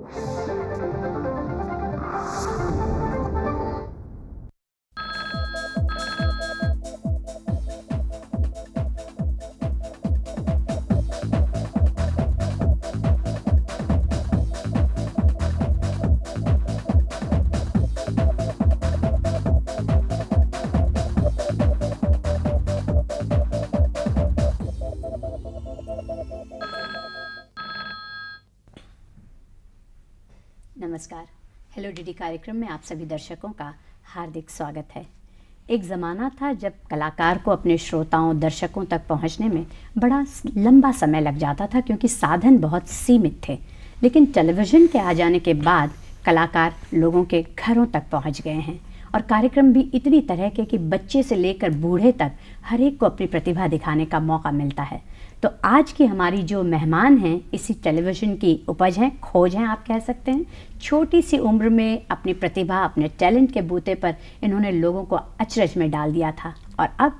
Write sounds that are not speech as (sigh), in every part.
you hello DD कार्यक्रम में आप सभी दर्शकों का हार्दिक स्वागत है एक ज़माना था जब कलाकार को अपने श्रोताओं दर्शकों तक पहुंचने में बड़ा लंबा समय लग जाता था क्योंकि साधन बहुत सीमित थे लेकिन टेलीविज़न के आ जाने के बाद कलाकार लोगों के घरों तक पहुंच गए हैं और कार्यक्रम भी इतनी तरह के कि बच्चे से लेकर बूढ़े तक हर एक को अपनी प्रतिभा दिखाने का मौका मिलता है तो आज की हमारी जो मेहमान हैं इसी टेलीविज़न की उपज हैं खोज हैं आप कह सकते हैं छोटी सी उम्र में अपनी प्रतिभा अपने टैलेंट के बूते पर इन्होंने लोगों को अचरज में डाल दिया था और अब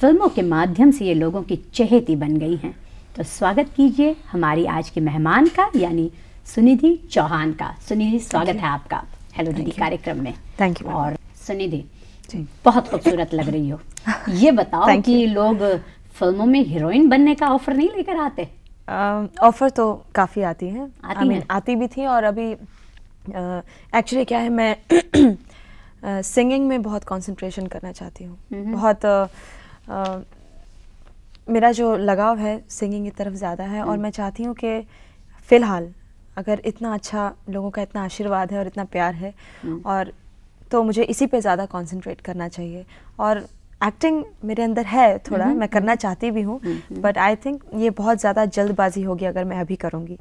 फिल्मों के माध्यम से ये लोगों की चहेती बन गई हैं तो स्वागत कीजिए हमारी आज के मेहमान का यानी सुनिधि चौहान का सुनिधि स्वागत है आपका हेलो दीदी कार्यक्रम में थैंक यू और सुनिधि बहुत खूबसूरत लग रही हो ये बताओ (laughs) कि लोग फिल्मों में हीरोइन बनने का ऑफर नहीं लेकर आते ऑफर uh, तो काफ़ी आती है आती, I mean, है? आती भी थी और अभी एक्चुअली uh, क्या है मैं सिंगिंग uh, में बहुत कंसंट्रेशन करना चाहती हूँ हम्म हम्म। बहुत uh, uh, मेरा जो लगाव है सिंगिंग की तरफ ज़्यादा है और हम्म। मैं चाहती हूँ कि फ़िलहाल अगर इतना अच्छा लोगों का इतना आशीर्वाद है और इतना प्यार है और तो मुझे इसी पे ज़्यादा कंसंट्रेट करना चाहिए और एक्टिंग मेरे अंदर है थोड़ा हम्म, मैं हम्म। करना चाहती भी हूँ बट आई थिंक ये बहुत ज़्यादा जल्दबाजी होगी अगर मैं अभी करूँगी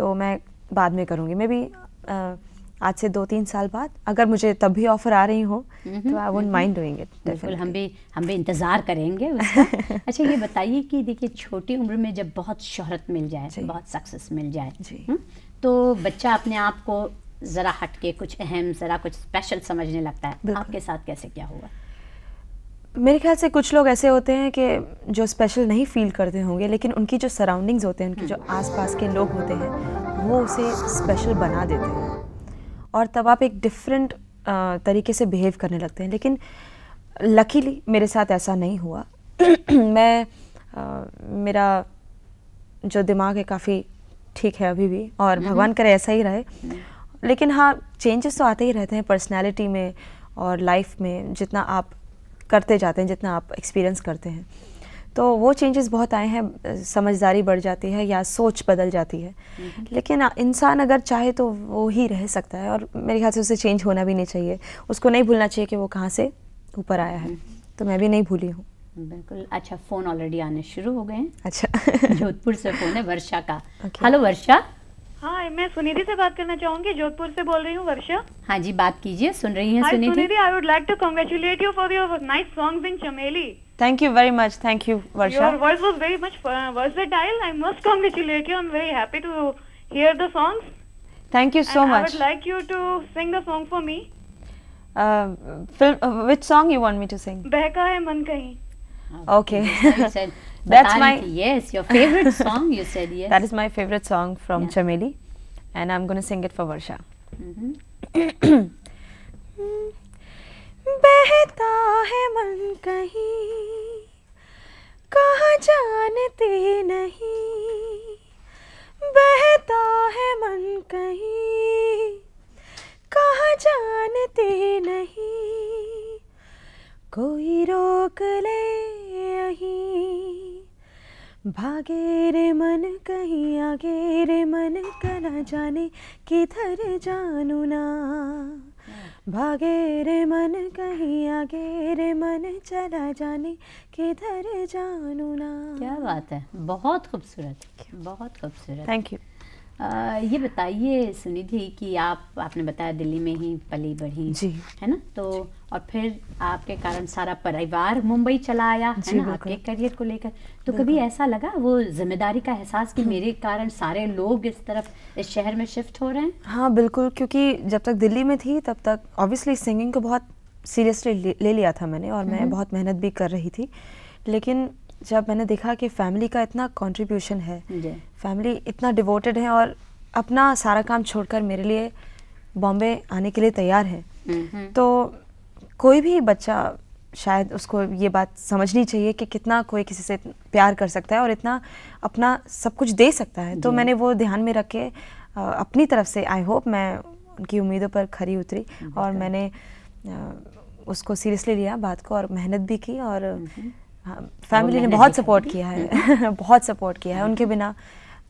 तो मैं बाद में करूँगी मे बी आज से दो तीन साल बाद अगर मुझे तब भी ऑफर आ रही हो हम्म, तो I won't mind doing it बिल्कुल हम भी हम भी इंतज़ार करेंगे उसका (laughs) अच्छा ये बताइए कि देखिए छोटी उम्र में जब बहुत शोहरत मिल जाए बहुत सक्सेस मिल जाए तो बच्चा अपने आप को ज़रा हटके कुछ अहम ज़रा कुछ स्पेशल समझने लगता है आपके साथ कैसे क्या हुआ मेरे ख्याल से कुछ लोग ऐसे होते हैं कि जो स्पेशल नहीं फील करते होंगे लेकिन उनकी जो सराउंडिंग्स होते हैं उनकी जो हम्म। आसपास के लोग होते हैं वो उसे स्पेशल बना देते हैं और तब आप एक डिफरेंट तरीके से बिहेव करने लगते हैं लेकिन लकीली मेरे साथ ऐसा नहीं हुआ (clears throat) मैं आ, मेरा जो दिमाग है काफ़ी ठीक है अभी भी और हम्म। भगवान करे ऐसा ही रहे हम्म। लेकिन हाँ चेंजेस तो आते ही रहते हैं पर्सनैलिटी में और लाइफ में जितना आप करते जाते हैं जितना आप एक्सपीरियंस करते हैं तो वो चेंजेस बहुत आए हैं समझदारी बढ़ जाती है या सोच बदल जाती है हम्म। लेकिन इंसान अगर चाहे तो वो ही रह सकता है और मेरे ख्याल से उसे चेंज होना भी नहीं चाहिए उसको नहीं भूलना चाहिए कि वो कहाँ से ऊपर आया है हम्म। तो मैं भी नहीं भूली हूँ बिल्कुल अच्छा फ़ोन ऑलरेडी आने शुरू हो गए हैं अच्छा जोधपुर से फ़ोन है वर्षा का हेलो okay. वर्षा हाँ मैं सुनिधि से बात करना चाहूंगी जोधपुर से बोल रही हूँ वर्षा हाँ जी बात कीजिए सुन रही हैं Sunidhi I would like to congratulate you for your nice songs in Chameli Thank you very much. Thank you, Varsha. Your voice was very much versatile. I must congratulate you. I'm very happy to hear the songs. Thank you so and much. I would like you to sing the song for me. Uh, film, uh, which song you want me to sing? बहका है मन कहीं. Okay. okay. That's my yes, your favorite song. You said yes. That is my favorite song from yeah. Chameli, and I'm going to sing it for Varsha. behta hai man है kaha कहीं nahi behta hai man है मन कहीं कहा जानते नहीं कोई रोक ले यहीं भागे रे मन कहीं आगे रे मन करा जाने किधर जानू ना भागे रे मन कहीं आगे रे मन चला जाने किधर जानू ना क्या बात है बहुत खूबसूरत बहुत खूबसूरत थैंक यू आ, ये बताइए सुनिधि कि आप आपने बताया दिल्ली में ही पली बढ़ी जी है ना तो और फिर आपके कारण सारा परिवार मुंबई चला आया है ना आपके करियर को लेकर तो कभी ऐसा लगा वो जिम्मेदारी का एहसास कि हम्म। मेरे कारण सारे लोग इस तरफ इस शहर में शिफ्ट हो रहे हैं हाँ बिल्कुल क्योंकि जब तक दिल्ली में थी तब तक ऑब्वियसली सिंगिंग को बहुत सीरियसली ले, ले लिया था मैंने और मैं हम्म। बहुत मेहनत भी कर रही थी लेकिन जब मैंने देखा कि फैमिली का इतना कंट्रीब्यूशन है फैमिली इतना डिवोटेड है और अपना सारा काम छोड़कर मेरे लिए बॉम्बे आने के लिए तैयार है तो कोई भी बच्चा शायद उसको ये बात समझनी चाहिए कि कितना कोई किसी से प्यार कर सकता है और इतना अपना सब कुछ दे सकता है तो मैंने वो ध्यान में रख के अपनी तरफ से आई होप मैं उनकी उम्मीदों पर खरी उतरी और मैंने उसको सीरियसली लिया बात को और मेहनत भी की और फैमिली ने बहुत सपोर्ट किया है हम्म। (laughs) बहुत सपोर्ट किया है हम्म। उनके बिना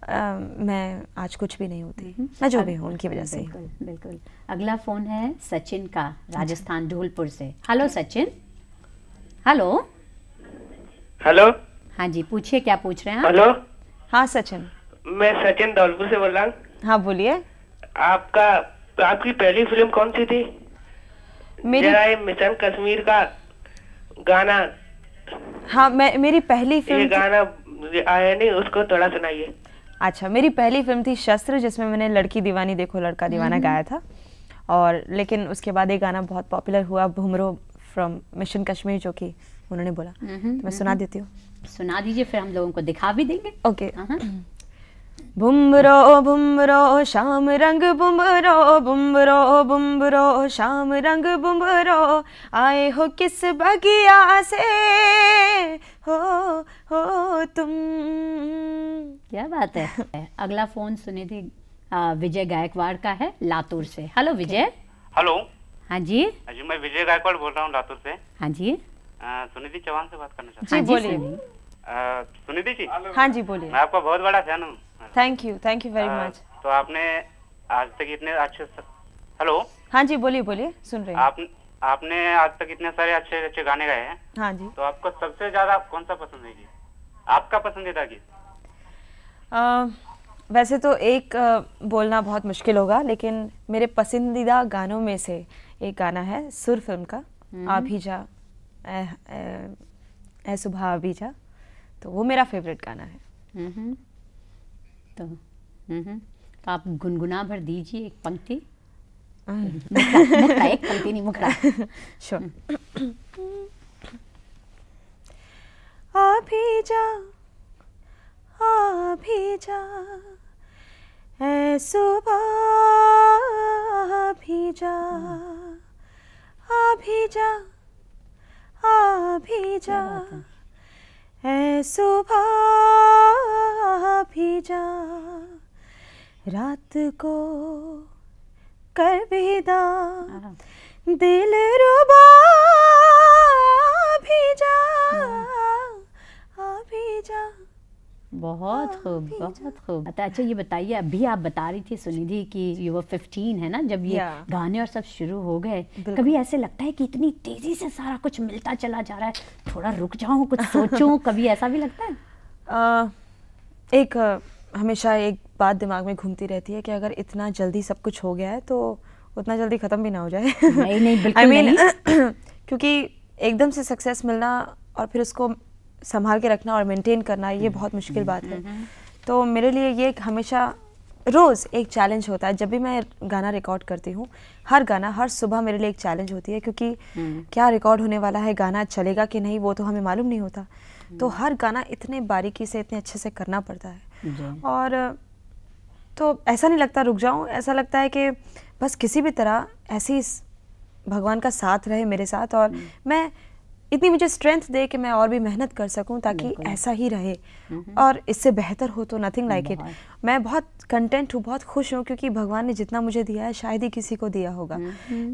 आ, मैं आज कुछ भी नहीं होती हम्म। मैं जो भी हूँ उनकी वजह से बिल्कुल बिल्कुल अगला फ़ोन है सचिन का अच्छा। राजस्थान ढोलपुर से हेलो सचिन हेलो हेलो हाँ जी पूछिए क्या पूछ रहे हैं हेलो हाँ सचिन मैं सचिन धौलपुर से बोल रहा हूँ हाँ बोलिए आपका आपकी पहली फिल्म कौन सी थी मेरी मिशन कश्मीर का गाना हाँ मैं मेरी पहली फिल्म ये गाना आया नहीं उसको थोड़ा सुनाइए अच्छा मेरी पहली फिल्म थी शस्त्र जिसमें मैंने लड़की दीवानी देखो लड़का दीवाना हम्म। गाया था और लेकिन उसके बाद ये गाना बहुत पॉपुलर हुआ भूमरो फ्रॉम मिशन कश्मीर जो कि उन्होंने बोला हम्म, हम्म, तो मैं सुना देती हूँ सुना दीजिए फिर हम लोगों को दिखा भी देंगे ओके okay. हाँ, हाँ। बुमरो बुमरो शाम रंग बुमरो बुमरो बुमरो शाम रंग बुमरो आए हो किस बगिया से हो हो तुम क्या बात है अगला फोन सुने थे विजय गायकवाड़ का है लातूर से हेलो विजय हेलो हाँ जी हाँ जी मैं विजय गायकवाड़ बोल रहा हूँ लातूर से हाँ जी सुनिधि चौहान से बात करना चाहता हाँ हूँ जी बोलिए सुनिधि जी हाँ जी बोलिए मैं आपका बहुत बड़ा फैन हूँ thank you thank you very much तो आपने आज तक इतने अच्छे हेलो हाँ जी बोलिए बोलिए सुन रहे आप आपने आज तक इतने सारे अच्छे अच्छे गाने गाए हैं हाँ जी तो आपको सबसे ज्यादा आप कौन सा पसंद है आपका पसंदीदा गीत वैसे तो एक बोलना बहुत मुश्किल होगा लेकिन मेरे पसंदीदा गानों में से एक गाना है सुर फिल्म हम्म। का आभी जा ए, ए, ए सुबह आभी जा तो वो मेरा फेवरेट गाना है हम्म। तो तो आप गुनगुना भर दीजिए एक पंक्ति एक पंक्ति नहीं मुखड़ा श्योर आ भी जा आ जा ऐ सुबह भी जा आ भी जा आ भी जा सुबह भी जा रात को कर विदा दिल रुबा भी जा आ भी जा बहुत हाँ, खूब बहुत खूब अच्छा ये बताइए अभी आप बता रही थी सुनिधि कि यू वर फिफ्टीन है ना जब ये गाने और सब शुरू हो गए कभी ऐसे लगता है कि इतनी तेजी से सारा कुछ मिलता चला जा रहा है थोड़ा रुक जाऊँ कुछ सोचूँ (laughs) कभी ऐसा भी लगता है आ, एक हमेशा एक बात दिमाग में घूमती रहती है कि अगर इतना जल्दी सब कुछ हो गया है तो उतना जल्दी ख़त्म भी ना हो जाए नहीं नहीं (laughs) बिल्कुल I mean, नहीं (clears throat) क्योंकि एकदम से सक्सेस मिलना और फिर उसको संभाल के रखना और मेंटेन करना ये हम्म, बहुत मुश्किल हम्म, बात है हम्म, तो मेरे लिए ये हमेशा रोज़ एक चैलेंज होता है जब भी मैं गाना रिकॉर्ड करती हूँ हर गाना हर सुबह मेरे लिए एक चैलेंज होती है क्योंकि क्या रिकॉर्ड होने वाला है गाना चलेगा कि नहीं वो तो हमें मालूम नहीं होता तो हर गाना इतने बारीकी से इतने अच्छे से करना पड़ता है और तो ऐसा नहीं लगता रुक जाऊँ ऐसा लगता है कि बस किसी भी तरह ऐसी भगवान का साथ रहे मेरे साथ और मैं इतनी मुझे स्ट्रेंथ दे कि मैं और भी मेहनत कर सकूं ताकि ऐसा ही रहे और इससे बेहतर हो तो नथिंग लाइक इट मैं बहुत कंटेंट हूँ बहुत खुश हूँ क्योंकि भगवान ने जितना मुझे दिया है शायद ही किसी को दिया होगा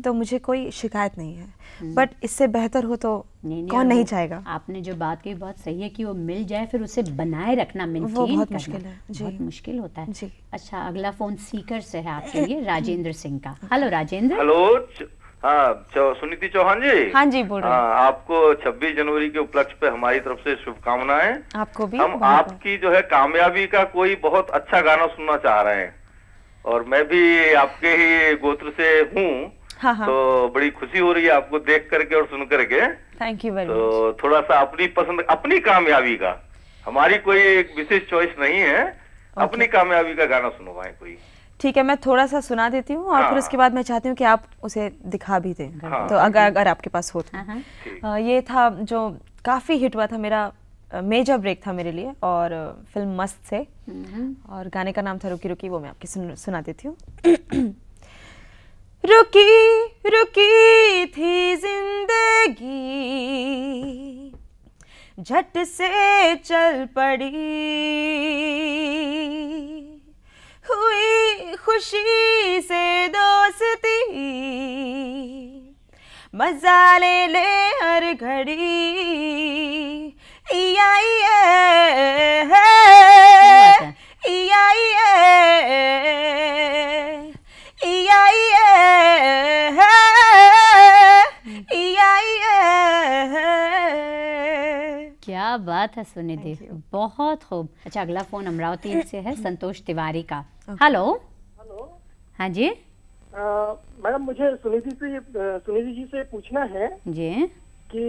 तो मुझे कोई शिकायत नहीं है बट हम्म। इससे बेहतर हो तो नहीं, नहीं, कौन नहीं चाहेगा आपने जो बात की बहुत सही है कि वो मिल जाए फिर उसे बनाए रखना वो बहुत मुश्किल है जी बहुत मुश्किल होता है जी अच्छा अगला फोन सीकर से है आपके लिए (coughs) राजेंद्र सिंह का हेलो राजेंद्र हेलो हाँ सुनीति चौहान जी हाँ जी बोल रहे हैं हाँ, आपको 26 जनवरी के उपलक्ष्य पे हमारी तरफ से शुभकामनाएं आपको भी हम आपकी जो है कामयाबी का कोई बहुत अच्छा गाना सुनना चाह रहे हैं और मैं भी आपके ही गोत्र से हूँ हाँ हाँ। तो बड़ी खुशी हो रही है आपको देख करके और सुन करके थैंक यू वेरी तो थोड़ा सा अपनी पसंद अपनी कामयाबी का हमारी कोई एक विशेष चॉइस नहीं है अपनी कामयाबी का गाना सुनवाए कोई ठीक है मैं थोड़ा सा सुना देती हूँ और फिर हाँ। उसके बाद मैं चाहती हूँ कि आप उसे दिखा भी दें हाँ। तो अगर अगर आपके पास हो तो हाँ, ये था जो काफ़ी हिट हुआ था मेरा मेजर ब्रेक था मेरे लिए और फिल्म मस्त से हम्म। और गाने का नाम था रुकी रुकी वो मैं आपकी सुन, सुना देती हूँ (clears throat) रुकी रुकी थी जिंदगी झट से चल पड़ी हुई खुशी से दोस्ती मजा ले ले हर घड़ी आई है आई है क्या बात है सुनिधि बहुत खूब अच्छा अगला फोन अमरावती से है (coughs) संतोष तिवारी का हेलो हेलो हाँ जी मैडम मुझे सुनिधि से सुनिधि जी से पूछना है जी कि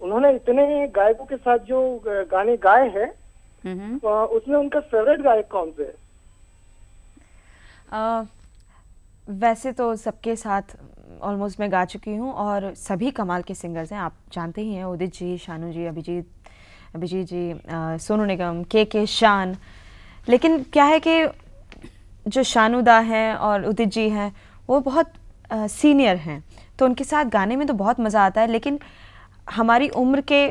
उन्होंने इतने गायकों के साथ जो गाने गाए हैं हम्म। उसमें उनका फेवरेट गायक कौन से है वैसे तो सबके साथ ऑलमोस्ट मैं गा चुकी हूँ और सभी कमाल के सिंगर्स हैं आप जानते ही हैं उदित जी शानू जी अभिजीत अभिजीत जी सोनू निगम के के शान लेकिन क्या है कि जो शानुदा हैं और उदित जी हैं वो बहुत सीनियर हैं तो उनके साथ गाने में तो बहुत मज़ा आता है लेकिन हमारी उम्र के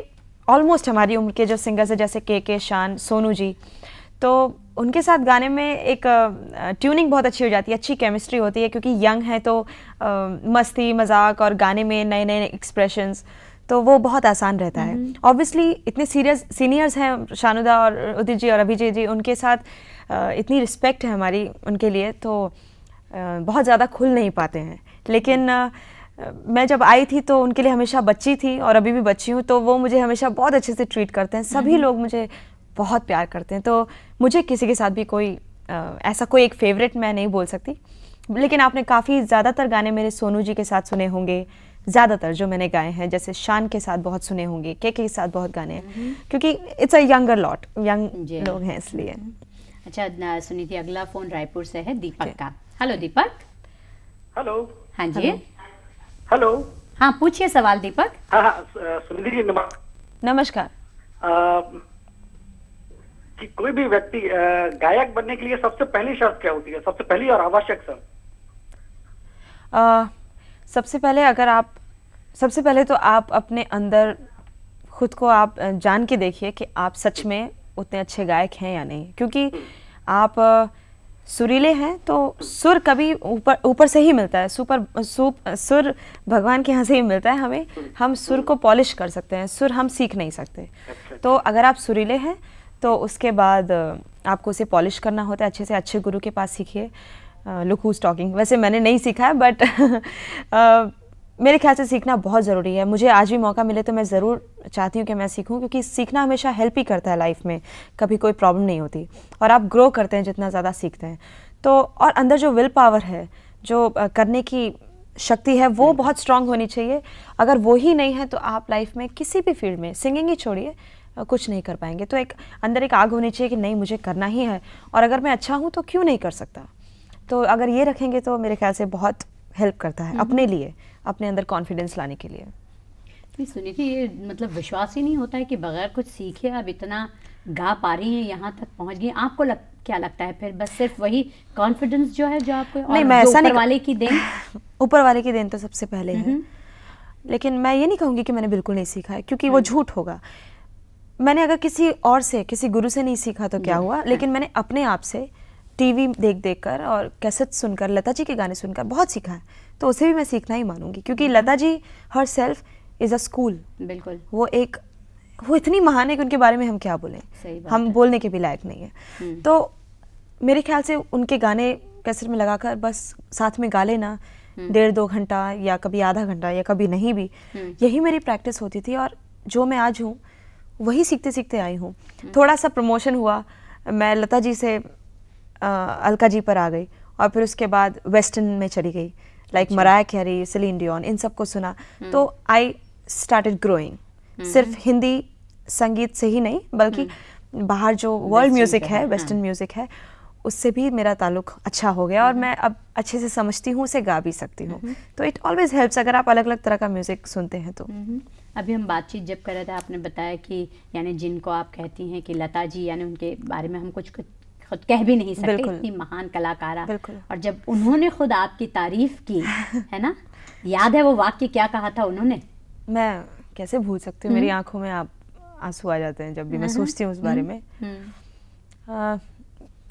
ऑलमोस्ट हमारी उम्र के जो सिंगर्स हैं जैसे के के शान सोनू जी तो उनके साथ गाने में एक ट्यूनिंग बहुत अच्छी हो जाती है अच्छी केमिस्ट्री होती है क्योंकि यंग है तो मस्ती मजाक और गाने में नए नए एक्सप्रेशंस तो वो बहुत आसान रहता है ऑब्वियसली हम्म। इतने सीरियस सीनियर्स हैं शानुदा और उदित जी और अभिजय जी उनके साथ इतनी रिस्पेक्ट है हमारी उनके लिए तो बहुत ज़्यादा खुल नहीं पाते हैं लेकिन मैं जब आई थी तो उनके लिए हमेशा बच्ची थी और अभी भी बच्ची हूँ तो वो मुझे हमेशा बहुत अच्छे से ट्रीट करते हैं सभी हम्म। लोग मुझे बहुत प्यार करते हैं तो मुझे किसी के साथ भी कोई ऐसा कोई एक फेवरेट मैं नहीं बोल सकती लेकिन आपने काफ़ी ज़्यादातर गाने मेरे सोनू जी के साथ सुने होंगे ज़्यादातर जो मैंने गाए हैं जैसे शान के साथ बहुत सुने होंगे के के साथ बहुत गाने हैं क्योंकि it's a younger lot young लोग हैं इसलिए हम्म। अच्छा सुनी थी अगला फ़ोन रायपुर से है दीपक का हेलो दीपक हेलो हाँ जी हेलो हाँ पूछिए सवाल दीपक हाँ, हाँ, सुनिधि जी नमस्कार कि कोई भी व्यक्ति गायक बनने के लिए सबसे पहली शर्त क्या होती है सबसे पहली और आवश्यक शर्त सबसे पहले अगर आप सबसे पहले तो आप अपने अंदर खुद को आप जान के देखिए कि आप सच में उतने अच्छे गायक हैं या नहीं क्योंकि आप सुरीले हैं तो सुर कभी ऊपर ऊपर से ही मिलता है सुपर सुप सुर भगवान के यहाँ से ही मिलता है हमें हम सुर को पॉलिश कर सकते हैं सुर हम सीख नहीं सकते तो अगर आप सुरीले हैं तो उसके बाद आपको उसे पॉलिश करना होता है अच्छे से अच्छे गुरु के पास सीखिए लुक हु टॉकिंग वैसे मैंने नहीं सीखा है बट (laughs) मेरे ख्याल से सीखना बहुत ज़रूरी है मुझे आज भी मौका मिले तो मैं ज़रूर चाहती हूँ कि मैं सीखूँ क्योंकि सीखना हमेशा हेल्प ही करता है लाइफ में कभी कोई प्रॉब्लम नहीं होती और आप ग्रो करते हैं जितना ज़्यादा सीखते हैं तो और अंदर जो विल पावर है जो करने की शक्ति है वो बहुत स्ट्रांग होनी चाहिए अगर वो ही नहीं है तो आप लाइफ में किसी भी फील्ड में सिंगिंग ही छोड़िए कुछ नहीं कर पाएंगे तो एक अंदर एक आग होनी चाहिए कि नहीं मुझे करना ही है और अगर मैं अच्छा हूँ तो क्यों नहीं कर सकता तो अगर ये रखेंगे तो मेरे ख्याल से बहुत हेल्प करता है अपने लिए अपने अंदर कॉन्फिडेंस लाने के लिए सुनी थी ये मतलब विश्वास ही नहीं होता है कि बगैर कुछ सीखे अब इतना गा पा रही हैं यहाँ तक पहुँच गई आपको लग, क्या लगता है फिर बस सिर्फ वही कॉन्फिडेंस जो है जो आपको नहीं मैं ऐसा नहीं वाले की देन (laughs) ऊपर वाले की देन तो सबसे पहले है लेकिन मैं ये नहीं कहूँगी कि मैंने बिल्कुल नहीं सीखा है क्योंकि वो हम्म। झूठ होगा मैंने अगर किसी और से किसी गुरु से नहीं सीखा तो क्या हुआ लेकिन मैंने अपने आप से टीवी देख देख कर और कैसेट सुनकर लता जी के गाने सुनकर बहुत सीखा है तो उसे भी मैं सीखना ही मानूंगी क्योंकि Lata ji herself is a school बिल्कुल वो एक वो इतनी महान है कि उनके बारे में हम क्या बोलें हम बोलने के भी लायक नहीं है हम्म। तो मेरे ख्याल से उनके गाने कैसेट में लगाकर बस साथ में गा लेना हम्म। डेढ़ दो घंटा या कभी आधा घंटा या कभी नहीं भी हम्म। यही मेरी प्रैक्टिस होती थी और जो मैं आज हूँ वही सीखते सीखते आई हूँ थोड़ा सा प्रमोशन हुआ मैं लता जी से अलका जी पर आ गई और फिर उसके बाद वेस्टर्न में चली गई like Mariah Carey Celine Dion इन सबको सुना हम्म। तो आई स्टार्टेड ग्रोइंग सिर्फ हिंदी संगीत से ही नहीं बल्कि हम्म। बाहर जो वर्ल्ड म्यूज़िक है वेस्टर्न म्यूज़िक हाँ। है उससे भी मेरा ताल्लुक अच्छा हो गया और हम्म। मैं अब अच्छे से समझती हूँ उसे गा भी सकती हूँ तो इट ऑलवेज हेल्प्स अगर आप अलग अलग तरह का म्यूज़िक सुनते हैं तो अभी हम बातचीत जब कर रहे थे आपने बताया कि यानी जिनको आप कहती हैं कि लता जी यानी उनके बारे में हम कुछ कुछ खुद कह भी नहीं सकते इतनी महान कलाकारा और जब उन्होंने खुद आपकी तारीफ की (laughs) है ना याद है वो वाक्य क्या कहा था उन्होंने मैं कैसे भूल सकती हूँ मेरी हम्म। आंखों में आप आंसू आ जाते हैं जब भी मैं हम्म। सोचती हूँ उस बारे हम्म। में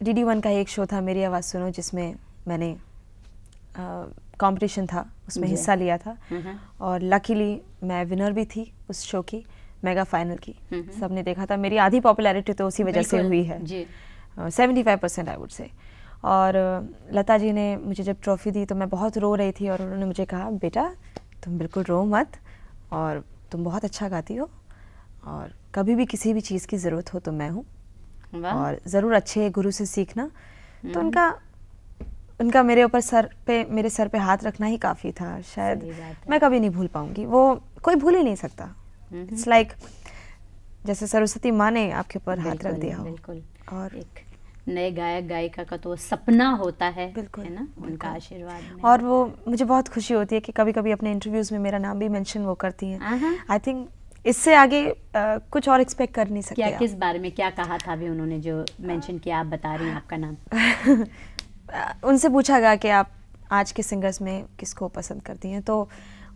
डी डी वन का एक शो था मेरी आवाज़ सुनो जिसमें मैंने कंपटीशन था उसमें हिस्सा लिया था और लकीली मैं विनर भी थी उस शो की मेगा फाइनल की सबने देखा था मेरी आधी पॉपुलैरिटी तो उसी वजह से हुई है जी seventy five percent I would say और uh, लता जी ने मुझे जब ट्रॉफ़ी दी तो मैं बहुत रो रही थी और उन्होंने मुझे कहा बेटा तुम बिल्कुल रो मत और तुम बहुत अच्छा गाती हो और कभी भी किसी भी चीज़ की ज़रूरत हो तो मैं हूँ और ज़रूर अच्छे गुरु से सीखना तो हम्म। उनका उनका मेरे ऊपर सर पे मेरे सर पे हाथ रखना ही काफ़ी था शायद मैं कभी नहीं भूल पाऊँगी वो कोई भूल ही नहीं सकता इट्स हम्म। लाइक like, जैसे सरस्वती माँ ने आपके ऊपर हाथ रख दिया हो और एक नए गायक गायिका का तो सपना होता है बिल्कुल है ना बिल्कुल। उनका आशीर्वाद और वो मुझे बहुत खुशी होती है कि कभी कभी अपने इंटरव्यूज में मेरा नाम भी मेंशन वो करती हैं आई थिंक इससे आगे आ, कुछ और एक्सपेक्ट कर नहीं सकते क्या किस बारे में क्या कहा था अभी उन्होंने जो मेंशन किया आप बता रही हैं आपका नाम (laughs) उनसे पूछा गया कि आप आज के सिंगर्स में किसको पसंद करती हैं तो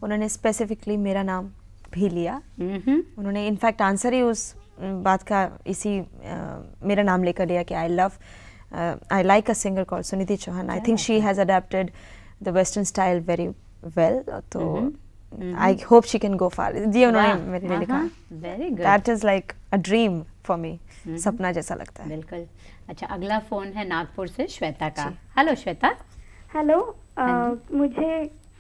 उन्होंने स्पेसिफिकली मेरा नाम भी लिया उन्होंने इनफैक्ट आंसर ही उस बात का इसी मेरा नाम लेकर लिया कि I love I like a singer call Sunidhi Chauhan I think she has adapted the western style very well तो I hope she can go far ये उन्होंने मेरे लिए हाँ, लिखा that is like a dream for me सपना जैसा लगता है बिल्कुल अच्छा अगला फोन है नागपुर से श्वेता का हेलो श्वेता हेलो हाँ मुझे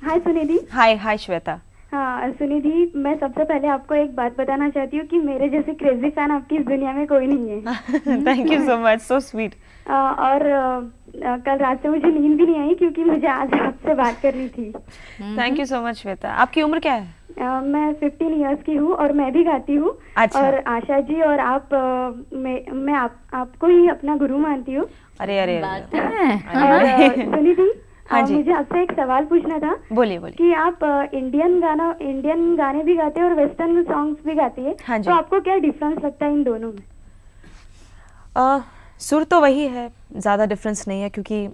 हाय सुनिधि हाय हाय श्वेता हाँ सुनिधि मैं सबसे पहले आपको एक बात बताना चाहती हूँ कि मेरे जैसे क्रेजी फैन आपकी इस दुनिया में कोई नहीं है thank you so much so sweet और आ, कल रात से मुझे नींद भी नहीं आई क्योंकि मुझे आज आपसे बात करनी थी thank you so much Shweta आपकी उम्र क्या है आ, मैं फिफ्टीन इयर्स की हूँ और मैं भी गाती हूँ अच्छा। और आशा जी और आप मैं, मैं आप, आपको ही अपना गुरु मानती हूँ अरे अरे, अरे, अरे सुनिधि हाँ जी मुझे आपसे एक सवाल पूछना था बोलिए बोलिए कि आप इंडियन गाना इंडियन गाने भी गाते हैं और वेस्टर्न सॉन्ग्स भी गाती है हाँ जी तो आपको क्या डिफरेंस लगता है इन दोनों में आ, सुर तो वही है ज़्यादा डिफरेंस नहीं है क्योंकि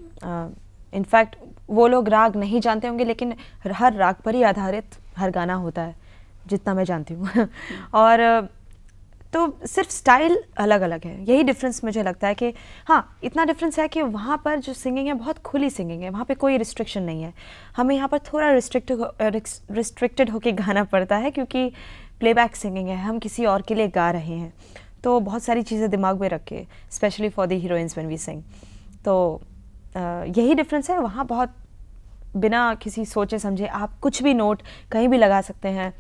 इनफैक्ट वो लोग राग नहीं जानते होंगे लेकिन हर राग पर ही आधारित हर गाना होता है जितना मैं जानती हूँ (laughs) और तो सिर्फ स्टाइल अलग अलग है यही डिफरेंस मुझे लगता है कि हाँ इतना डिफरेंस है कि वहाँ पर जो सिंगिंग है बहुत खुली सिंगिंग है वहाँ पे कोई रिस्ट्रिक्शन नहीं है हमें यहाँ पर थोड़ा रिस्ट्रिक्ट रिस्ट्रिक्टेड होके गाना पड़ता है क्योंकि प्लेबैक सिंगिंग है हम किसी और के लिए गा रहे हैं तो बहुत सारी चीज़ें दिमाग में रखे specially for the heroines when we sing तो यही डिफरेंस है वहाँ बहुत बिना किसी सोचे समझे आप कुछ भी नोट कहीं भी लगा सकते हैं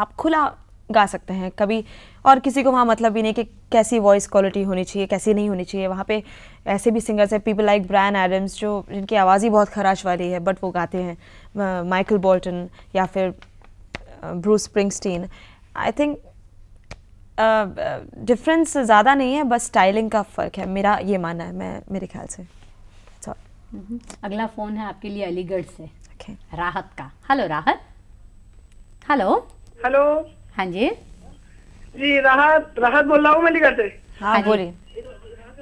आप खुला गा सकते हैं कभी और किसी को वहाँ मतलब भी नहीं कि कैसी वॉइस क्वालिटी होनी चाहिए कैसी नहीं होनी चाहिए वहाँ पे ऐसे भी सिंगर्स हैं पीपल लाइक ब्रायन एडम्स जो जिनकी आवाज़ ही बहुत खराश वाली है बट वो गाते हैं माइकल बोल्टन या फिर Bruce Springsteen I think difference ज़्यादा नहीं है बस स्टाइलिंग का फ़र्क है मेरा ये मानना है मैं मेरे ख्याल से हम्म, अगला फ़ोन है आपके लिए अलीगढ़ से okay. राहत का हेलो राहत हेलो हेलो हाँ जी जी राहत राहत बोल रहा हूँ मैं अलीगढ़ से हाँ, हाँ बोलिए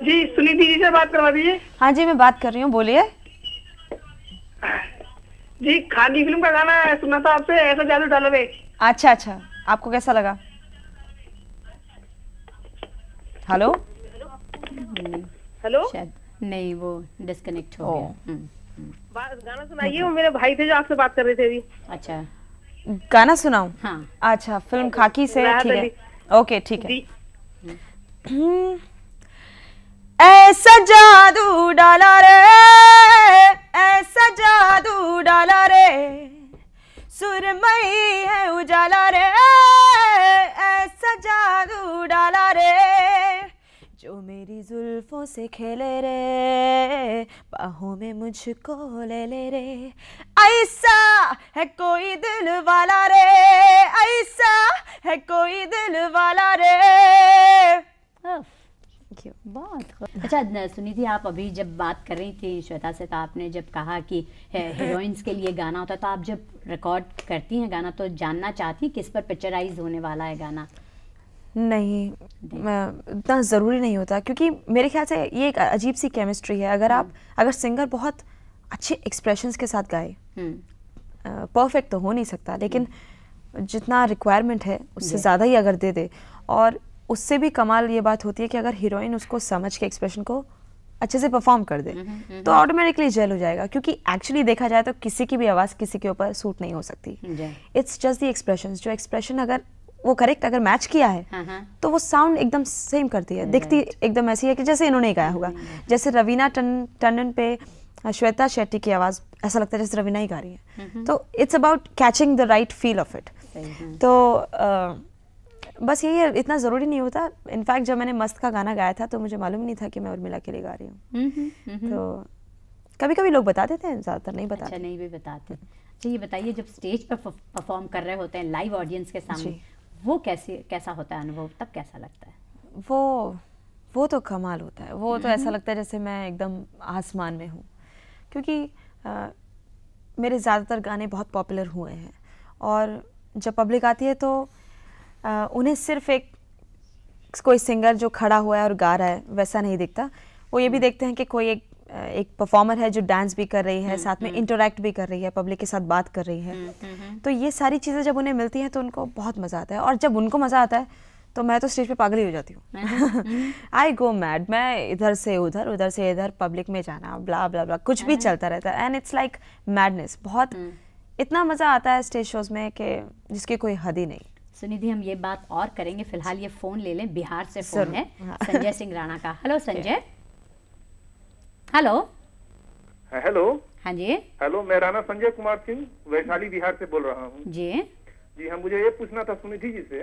जी सुनीति जी से बात करवा दीजिए हाँ जी मैं बात कर रही हूँ बोलिए जी खान फिल्म का गाना सुना था आपसे ऐसा जादू डालो बे अच्छा अच्छा आपको कैसा लगा हेलो हेलो नहीं वो डिस्कनेक्ट हो गया हम्म, हम्म। गाना सुनाइए वो मेरे भाई थे जो आपसे बात कर रहे थे अभी अच्छा गाना सुनाऊं हाँ अच्छा फिल्म खाकी से ठीक है ओके ठीक है हम्म। ऐसा जादू डाला रे ऐसा जादू डाला रे सुरमई है उजाला रे ऐसा जादू डाला रे जो मेरी जुल्फों से खेले रे बाहों में मुझको ले ले रे ऐसा है कोई दिल वाला रे ऐसा है कोई दिल वाला रे बहुत अच्छा सुनी थी आप अभी जब बात कर रही थी श्वेता से तो आपने जब कहा कि हीरोइंस के लिए गाना होता तो आप जब रिकॉर्ड करती हैं गाना तो जानना चाहती हैं किस पर पिक्चराइज होने वाला है गाना नहीं इतना ज़रूरी नहीं होता क्योंकि मेरे ख्याल से ये एक अजीब सी केमिस्ट्री है अगर आप हम्म। अगर सिंगर बहुत अच्छे एक्सप्रेशंस के साथ गाए परफेक्ट हम्म। तो हो नहीं सकता लेकिन जितना रिक्वायरमेंट है उससे ज़्यादा ही अगर दे दे और उससे भी कमाल ये बात होती है कि अगर हीरोइन उसको समझ के एक्सप्रेशन को अच्छे से परफॉर्म कर दे हम्म, तो ऑटोमेटिकली जेल हो जाएगा क्योंकि एक्चुअली देखा जाए तो किसी की भी आवाज़ किसी के ऊपर सूट नहीं हो सकती इट्स जस्ट दी एक्सप्रेशन जो एक्सप्रेशन अगर वो करेक्ट अगर मैच किया है हाँ, हाँ। तो वो साउंड एकदम सेम करती है दिखती एकदम ऐसी है कि जैसे इन्होंने ही गाया होगा जैसे रवीना टन टंडन पे श्वेता शेट्टी की आवाज़ ऐसा लगता है जैसे रवीना ही गा रही है हम्म, हम्म। तो it's about catching the right feel of it तो बस यही है इतना ज़रूरी नहीं होता इनफैक्ट जब मैंने मस्त का गाना गाया था तो मुझे मालूम नहीं था कि मैं उर्मिला के लिए गा रही हूँ हम्म, तो कभी कभी लोग बता देते हैं ज़्यादातर नहीं बताते अच्छा, नहीं भी बताते अच्छा ये बताइए जब स्टेज पर परफॉर्म कर रहे होते हैं लाइव ऑडियंस के सामने वो कैसे कैसा होता है अनुभव तब कैसा लगता है वो वो तो कमाल होता है वो तो ऐसा हम्म। लगता है जैसे मैं एकदम आसमान में हूँ क्योंकि आ, मेरे ज़्यादातर गाने बहुत पॉपुलर हुए हैं और जब पब्लिक आती है तो आ, उन्हें सिर्फ एक कोई सिंगर जो खड़ा हुआ है और गा रहा है वैसा नहीं दिखता वो ये भी हम्म। देखते हैं कि कोई एक एक परफॉर्मर है जो डांस भी कर रही है हम्म, साथ में इंटरेक्ट हम्म। भी कर रही है पब्लिक के साथ बात कर रही है हम्म, तो ये सारी चीज़ें जब उन्हें मिलती हैं तो उनको बहुत मज़ा आता है और जब उनको मज़ा आता है तो मैं तो स्टेज पे पागल ही हो जाती हूँ आई गो मैड मैं इधर से उधर उधर से इधर पब्लिक में जाना ब्ला ब्ला ब्ला कुछ भी हाँ। चलता रहता है एंड इट्स लाइक मैडनेस बहुत इतना मज़ा आता है स्टेज शोज में कि जिसकी कोई हद ही नहीं सुनिधि हम ये बात और करेंगे फिलहाल ये फोन ले लें बिहार से फोन है हाँ। संजय सिंह राणा का हेलो संजय हेलो हाँ, हेलो हाँ जी हेलो मैं राणा संजय कुमार सिंह वैशाली बिहार से बोल रहा हूँ जी जी हम हाँ, मुझे ये पूछना था सुनिधि जी से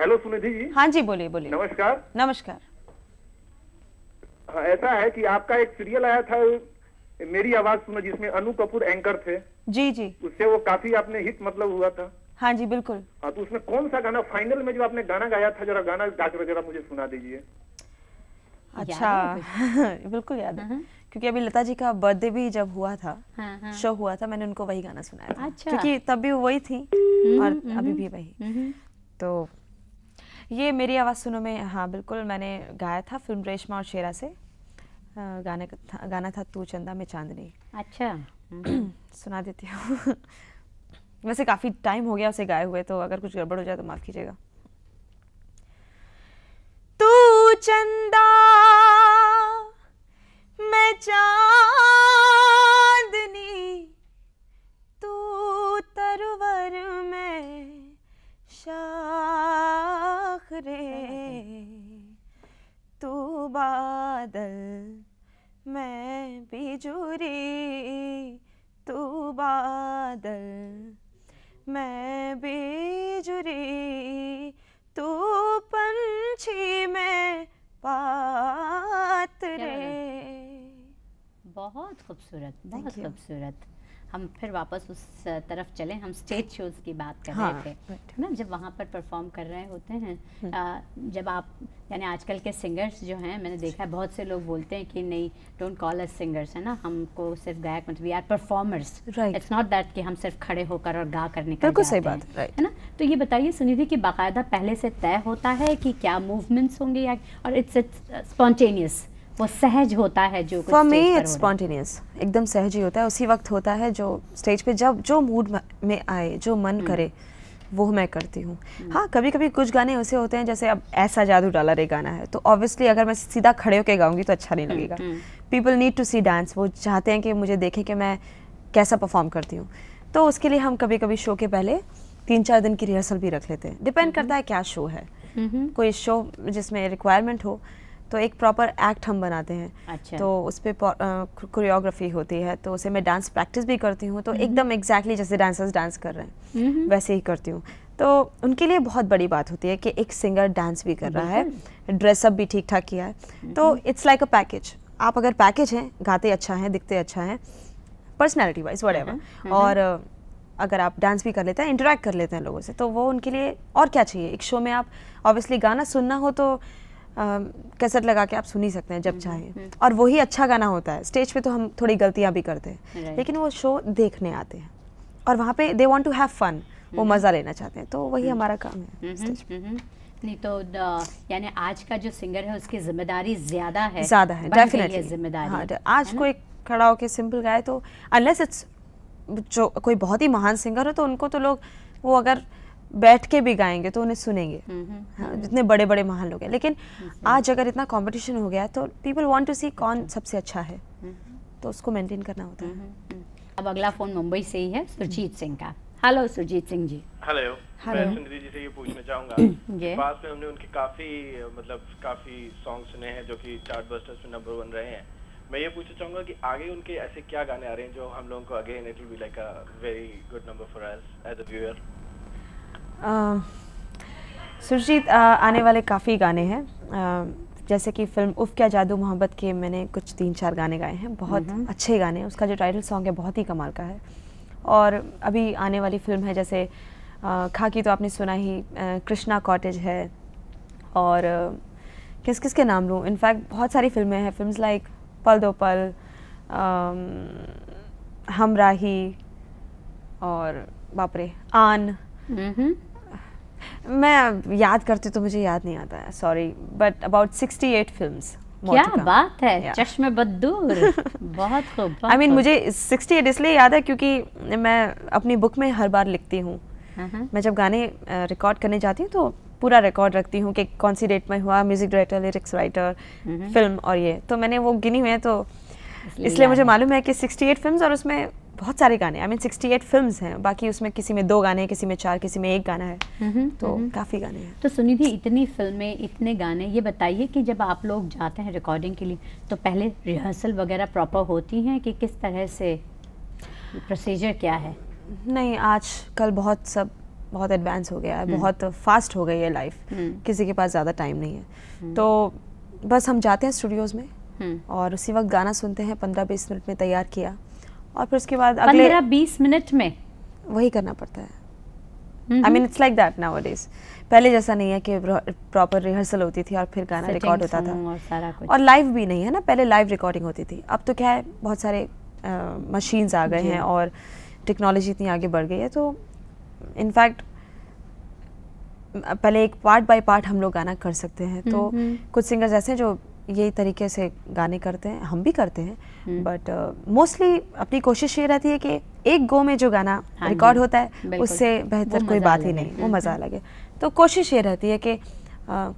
हेलो सुनिधि जी हाँ जी बोलिए बोलिए नमस्कार नमस्कार हाँ, ऐसा है कि आपका एक सीरियल आया था मेरी आवाज सुनो जिसमें अनु कपूर एंकर थे जी जी उससे वो काफी आपने हिट मतलब हुआ था हाँ जी बिल्कुल हाँ तो उसमें कौन सा गाना फाइनल में जो आपने गाना गाया था जरा गाना गाकर जरा मुझे सुना दीजिए अच्छा (laughs) बिल्कुल याद है क्योंकि अभी लता जी का बर्थडे भी जब हुआ था हाँ, हाँ. शो हुआ था मैंने उनको वही गाना सुनाया था अच्छा। क्योंकि तब भी वही थी हम्म, और हम्म, अभी हम्म, भी वही तो ये मेरी आवाज़ सुनो में हाँ बिल्कुल मैंने गाया था फिल्म रेशमा और शेरा से गाने था, गाना था तू चंदा में चांदनी अच्छा (clears throat) सुना देती हूँ (laughs) वैसे काफ़ी टाइम हो गया उसे गाए हुए तो अगर कुछ गड़बड़ हो जाए तो माफ़ कीजिएगा खूबसूरत हम फिर वापस उस तरफ चले हम स्टेज शोज की बात कर हाँ, रहे थे ना जब वहाँ पर परफॉर्म कर रहे होते हैं आ, हम्म। जब आप यानी आजकल के सिंगर्स जो हैं मैंने देखा है बहुत से लोग बोलते हैं कि नहीं डोंट कॉल अस सिंगर्स है ना हमको सिर्फ गायक मतलब we are performers it's not that कि हम सिर्फ खड़े होकर और गा कर निकल बिल्कुल सही बात है ना तो ये बताइए सुनिधि कि बाकायदा पहले से तय होता है कि क्या मूवमेंट्स होंगे या और इट्स इट्स स्पॉन्टेनियस वो सहज होता है जो फॉर मी इट्स स्पॉन्टेनियस एकदम सहज ही होता है उसी वक्त होता है जो स्टेज पे जब जो मूड में आए जो मन हम्म। करे वो मैं करती हूँ हम्म। हाँ कभी कभी कुछ गाने ऐसे होते हैं जैसे अब ऐसा जादू डाला रे गाना है तो ऑब्वियसली अगर मैं सीधा खड़े होकर गाऊंगी तो अच्छा नहीं हम्म, लगेगा people need to see dance वो चाहते हैं कि मुझे देखें कि मैं कैसा परफॉर्म करती हूँ तो उसके लिए हम कभी कभी शो के पहले तीन चार दिन की रिहर्सल भी रख लेते हैं डिपेंड करता है क्या शो है कोई शो जिसमें रिक्वायरमेंट हो तो एक प्रॉपर एक्ट हम बनाते हैं अच्छा। तो उस पर कोरियोग्राफी होती है तो उसे मैं डांस प्रैक्टिस भी करती हूँ तो हम्म। एकदम एग्जैक्टली जैसे डांसर्स डांस कर रहे हैं हम्म। वैसे ही करती हूँ तो उनके लिए बहुत बड़ी बात होती है कि एक सिंगर डांस भी कर रहा है ड्रेसअप भी ठीक ठाक किया है हम्म। तो इट्स लाइक अ पैकेज आप अगर पैकेज हैं गाते अच्छा हैं दिखते अच्छा हैं पर्सनैलिटी वाइज वट और अगर आप डांस भी कर लेते हैं इंटरेक्ट कर लेते हैं लोगों से तो वो उनके लिए और क्या चाहिए एक शो में आप ऑब्वियसली गाना सुनना हो तो कैसेट लगा के आप सुन ही सकते हैं जब हम्म, चाहें हम्म, हम्म। और वही अच्छा गाना होता है स्टेज पे तो हम थोड़ी गलतियाँ भी करते हैं लेकिन वो शो देखने आते हैं और वहाँ पे they want to have fun वो मज़ा लेना चाहते हैं तो वही हमारा काम है नहीं तो यानी आज का जो सिंगर है उसकी जिम्मेदारी ज्यादा है ज्यादा है डेफिनेटली जिम्मेदारी हाँ, आज कोई खड़ा होकर सिंपल गाए तो अनलेस इट्स जो कोई बहुत ही महान सिंगर हो तो उनको तो लोग वो अगर बैठ के भी गाएंगे तो उन्हें सुनेंगे हम्म, हम्म, हाँ, हम्म। जितने बड़े बड़े महान लोग हैं लेकिन आज अगर इतना कंपटीशन हो गया तो पीपल वांट टू सी कौन सबसे अच्छा है तो उसको मेंटेन करना होता है अब अगला फोन मुंबई से ही है सुरजीत सिंह का हेलो सुरजीत सिंह जी हेलो मैं सुंदरी जी से ये पूछना चाहूंगा पास (coughs) में हमने उनके काफी मतलब काफी सॉन्ग सुने हैं जो कि चार्ट बस्टर्स में नंबर वन रहे हैं मैं ये पूछना चाहूंगा कि आगे उनके ऐसे क्या गाने आ रहे हैं जो हम लोगों को again it will be like a very good number for us as a viewer Surjit आने वाले काफ़ी गाने हैं जैसे कि फिल्म उफ क्या जादू मोहब्बत के मैंने कुछ तीन चार गाने गाए हैं बहुत अच्छे गाने उसका जो टाइटल सॉन्ग है बहुत ही कमाल का है और अभी आने वाली फिल्म है जैसे खाकी तो आपने सुना ही कृष्णा कॉटेज है और किस किस के नाम लूँ इनफैक्ट बहुत सारी फिल्में हैं फिल्म लाइक पल दो पल हमराही और बापरे आन मैं याद करती तो मुझे याद नहीं आता है sorry but about sixty eight film क्या बात है yeah. चश्मे बदूर बहुत खूब आई मीन I mean, मुझे 68 इसलिए याद है क्योंकि मैं अपनी बुक में हर बार लिखती हूँ uh-huh. मैं जब गाने रिकॉर्ड करने जाती हूँ तो पूरा रिकॉर्ड रखती हूँ कि कौन सी डेट में हुआ music director lyrics writer film और ये तो मैंने वो गिनी हुई है तो इसलिए मुझे मालूम है कि 68 फिल्म्स और उसमें बहुत सारे गाने I mean sixty eight film हैं बाकी उसमें किसी में दो गाने हैं किसी में चार किसी में एक गाना है तो काफ़ी गाने हैं तो सुनिधि इतनी फिल्में इतने गाने ये बताइए कि जब आप लोग जाते हैं रिकॉर्डिंग के लिए तो पहले रिहर्सल वगैरह प्रॉपर होती हैं कि किस तरह से प्रोसीजर क्या है नहीं आज कल बहुत सब बहुत एडवांस हो गया है हम्म। बहुत फास्ट हो गई है लाइफ हम्म। किसी के पास ज़्यादा टाइम नहीं है हम्म। तो बस हम जाते हैं स्टूडियोज़ में और उसी वक्त गाना सुनते हैं पंद्रह बीस मिनट में तैयार किया और फिर उसके बाद अगले बीस मिनट में वही करना पड़ता है I mean it's like that nowadays पहले जैसा नहीं है कि प्रॉपर रिहर्सल होती थी और फिर गाना रिकॉर्ड होता था और, सारा कुछ। और लाइव भी नहीं है ना पहले लाइव रिकॉर्डिंग होती थी अब तो क्या है बहुत सारे मशीन्स आ गए हैं और टेक्नोलॉजी इतनी आगे बढ़ गई है तो इनफैक्ट पहले एक पार्ट बाय पार्ट हम लोग गाना कर सकते हैं तो कुछ सिंगर्स ऐसे हैं जो यही तरीके से गाने करते हैं हम भी करते हैं बट हम्म। मोस्टली uh, अपनी कोशिश ये रहती है कि एक गो में जो गाना हाँ रिकॉर्ड होता है उससे बेहतर कोई बात ही नहीं वो मज़ा अलग है तो कोशिश ये रहती है कि uh,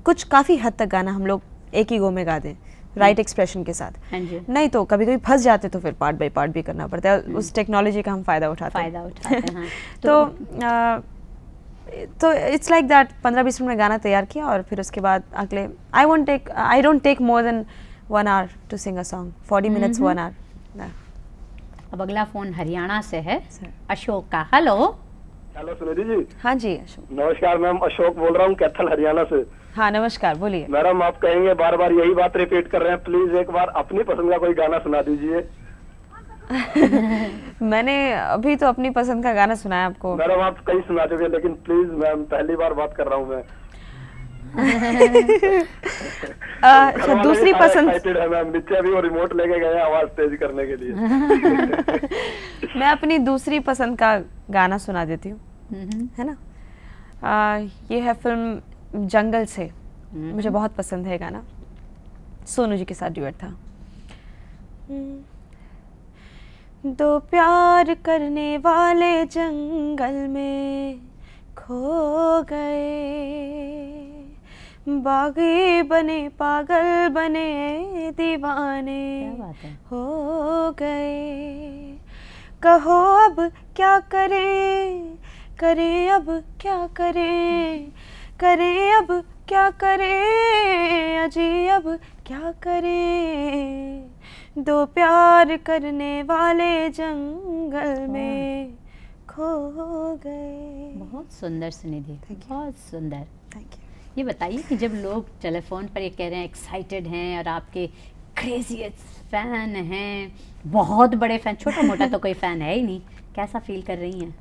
कुछ काफ़ी हद तक गाना हम लोग एक ही गो में गा दें राइट हम्म। एक्सप्रेशन के साथ हाँ नहीं तो कभी कभी फंस जाते तो फिर पार्ट बाय पार्ट भी करना पड़ता है उस टेक्नोलॉजी हम्म। का हम फ़ायदा उठाते हैं हाँ। (laughs) तो, तो uh, तो इट्स लाइक दैट पंद्रह बीस मिनट में गाना तैयार किया और फिर उसके बाद अगले I won't take I don't take more than one hour to sing a song forty minutes one hour अब अगला फ़ोन हरियाणा से है अशोक का हेलो हेलो सुनिधि जी हाँ जी अशोक नमस्कार मैम अशोक बोल रहा हूँ कैथल हरियाणा से हाँ नमस्कार बोलिए मैडम आप कहेंगे बार बार यही बात रिपीट कर रहे हैं प्लीज एक बार अपनी पसंद का कोई गाना सुना दीजिए (laughs) मैंने अभी तो अपनी पसंद का गाना सुनाया आपको मैडम आप कई सुना चुके हैं लेकिन प्लीज मैम पहली बार बात कर रहा हूँ मैं (laughs) अच्छा दूसरी पसंद नीचे अभी वो रिमोट लेके गए आवाज तेज करने के लिए (laughs) मैं अपनी दूसरी पसंद का गाना सुना देती हूँ हम्म। है ना आ, ये है फिल्म जंगल से हम्म। मुझे बहुत पसंद है गाना सोनू जी के साथ डिवेट था हम्म। दो प्यार करने वाले जंगल में खो गए बागी बने पागल बने दीवाने हो गए कहो अब क्या करें करें अब क्या करें करें अब क्या करें अजी अब क्या करें दो प्यार करने वाले जंगल में खो गए बहुत सुंदर सुनिधि बहुत सुंदर थैंक यू ये बताइए कि जब लोग टेलीफोन पर ये कह रहे हैं एक्साइटेड हैं और आपके क्रेजीएस्ट फैन हैं बहुत बड़े फैन छोटा मोटा तो कोई फैन है ही नहीं कैसा फील कर रही हैं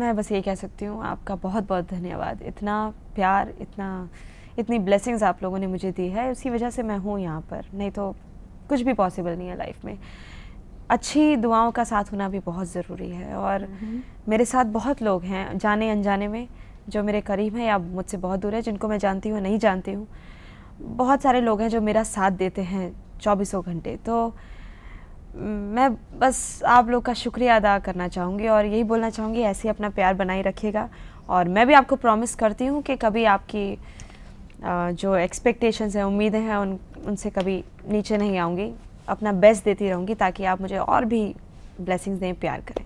मैं बस ये कह सकती हूँ आपका बहुत बहुत धन्यवाद इतना प्यार इतना इतनी ब्लेसिंग्स आप लोगों ने मुझे दी है उसी वजह से मैं हूँ यहाँ पर नहीं तो कुछ भी पॉसिबल नहीं है लाइफ में अच्छी दुआओं का साथ होना भी बहुत ज़रूरी है और हम्म। मेरे साथ बहुत लोग हैं जाने अनजाने में जो मेरे करीब हैं या मुझसे बहुत दूर है जिनको मैं जानती हूँ नहीं जानती हूँ बहुत सारे लोग हैं जो मेरा साथ देते हैं चौबीसों घंटे तो मैं बस आप लोग का शुक्रिया अदा करना चाहूँगी और यही बोलना चाहूँगी ऐसे ही अपना प्यार बनाए रखिएगा और मैं भी आपको प्रॉमिस करती हूँ कि कभी आपकी जो एक्सपेक्टेशंस हैं उम्मीदें हैं उन उनसे कभी नीचे नहीं आऊँगी अपना बेस्ट देती रहूँगी ताकि आप मुझे और भी ब्लेसिंग्स दें प्यार करें